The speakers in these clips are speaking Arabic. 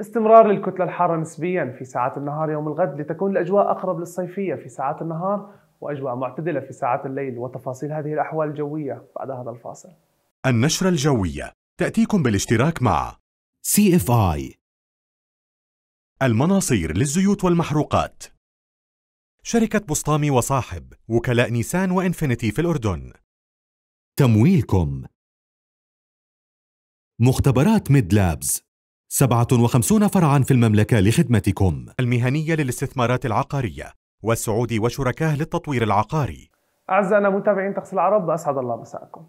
استمرار للكتلة الحارة نسبيا في ساعات النهار يوم الغد لتكون الأجواء أقرب للصيفية في ساعات النهار وأجواء معتدلة في ساعات الليل وتفاصيل هذه الأحوال الجوية بعد هذا الفاصل النشرة الجوية تأتيكم بالاشتراك مع CFI المناصير للزيوت والمحروقات شركة بسطامي وصاحب وكلاء نيسان وإنفينيتي في الأردن تمويلكم مختبرات ميد لابز 57 فرعا في المملكة لخدمتكم المهنية للاستثمارات العقارية والسعودي وشركاه للتطوير العقاري أعزائنا متابعين طقس العرب أسعد الله مساءكم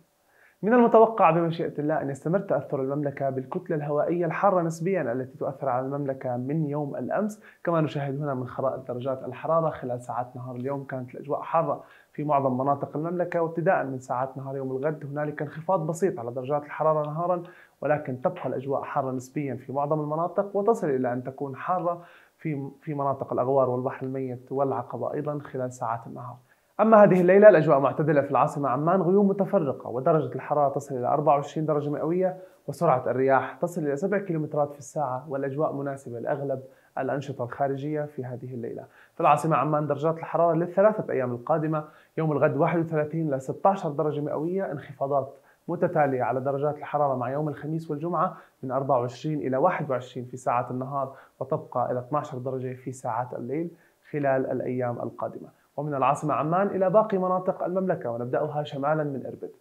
من المتوقع بمشيئة الله أن يستمر تأثر المملكة بالكتلة الهوائية الحارة نسبيا التي تؤثر على المملكة من يوم الأمس كما نشاهد هنا من خرائط درجات الحرارة خلال ساعات نهار اليوم كانت الأجواء حارة في معظم مناطق المملكة وابتداء من ساعات نهار يوم الغد هنالك انخفاض بسيط على درجات الحرارة نهارا ولكن تبقى الأجواء حارة نسبيا في معظم المناطق وتصل إلى أن تكون حارة في في مناطق الأغوار والبحر الميت والعقبة أيضا خلال ساعات النهار أما هذه الليلة الأجواء معتدلة في العاصمة عمان غيوم متفرقة ودرجة الحرارة تصل إلى 24 درجة مئوية وسرعة الرياح تصل إلى 7 كيلومترات في الساعة والأجواء مناسبة لأغلب الأنشطة الخارجية في هذه الليلة في العاصمة عمان درجات الحرارة للثلاثة أيام القادمة يوم الغد 31 ل 16 درجة مئوية انخفاضات متتالية على درجات الحرارة مع يوم الخميس والجمعة من 24 إلى 21 في ساعات النهار وتبقى إلى 12 درجة في ساعات الليل خلال الأيام القادمة ومن العاصمة عمان إلى باقي مناطق المملكة ونبدأها شمالا من إربد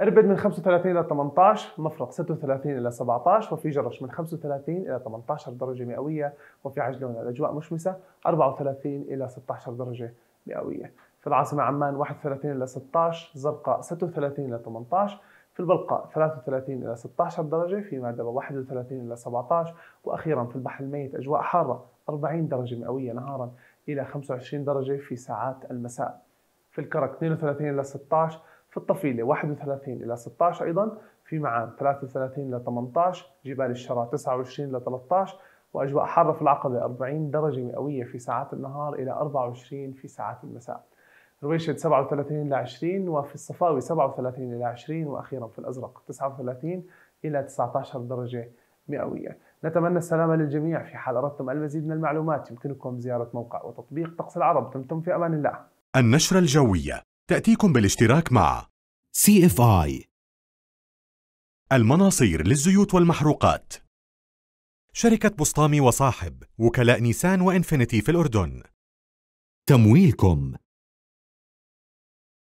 إربد من 35 إلى 18 مفرق 36 إلى 17 وفي جرش من 35 إلى 18 درجة مئوية وفي عجلون الأجواء مشمسة 34 إلى 16 درجة مئوية في العاصمة عمان 31 إلى 16 زرقاء 36 إلى 18 في البلقاء 33 إلى 16 درجة في مادبة 31 إلى 17 وأخيرا في البحر الميت أجواء حارة 40 درجة مئوية نهارا إلى 25 درجة في ساعات المساء في الكرك 32 إلى 16 في الطفيلة 31 إلى 16 أيضا في معان 33 إلى 18 جبال الشرى 29 إلى 13 وأجواء حارة في العقبة 40 درجة مئوية في ساعات النهار إلى 24 في ساعات المساء رويشد 37 إلى 20 وفي الصفاوي 37 إلى 20 وأخيرا في الأزرق 39 إلى 19 درجة مئوية نتمنى السلامة للجميع في حال أردتم المزيد من المعلومات يمكنكم زيارة موقع وتطبيق طقس العرب دمتم في أمان الله النشرة الجوية تأتيكم بالاشتراك مع CFI المناصير للزيوت والمحروقات شركة بسطامي وصاحب وكلاء نيسان وإنفينيتي في الأردن تمويلكم